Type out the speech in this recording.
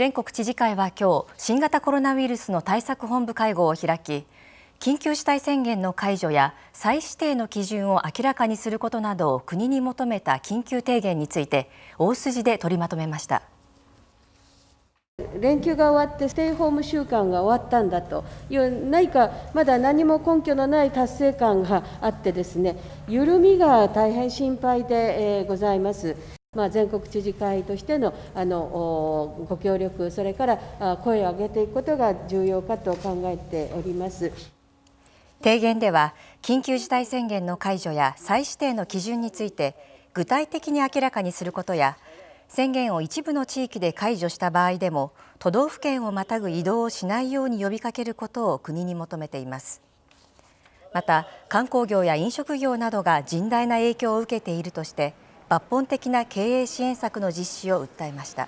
全国知事会は今日新型コロナウイルスの対策本部会合を開き緊急事態宣言の解除や再指定の基準を明らかにすることなどを国に求めた緊急提言について大筋で取りまとめました連休が終わってステイホーム週間が終わったんだという何かまだ何も根拠のない達成感があってですね緩みが大変心配でございます。まあ、全国知事会としてのあのご協力、それから声を上げていくことが重要かと考えております。提言では、緊急事態宣言の解除や再指定の基準について、具体的に明らかにすることや、宣言を一部の地域で解除した場合でも、都道府県をまたぐ移動をしないように呼びかけることを国に求めています。また、観光業や飲食業などが甚大な影響を受けているとして、抜本的な経営支援策の実施を訴えました。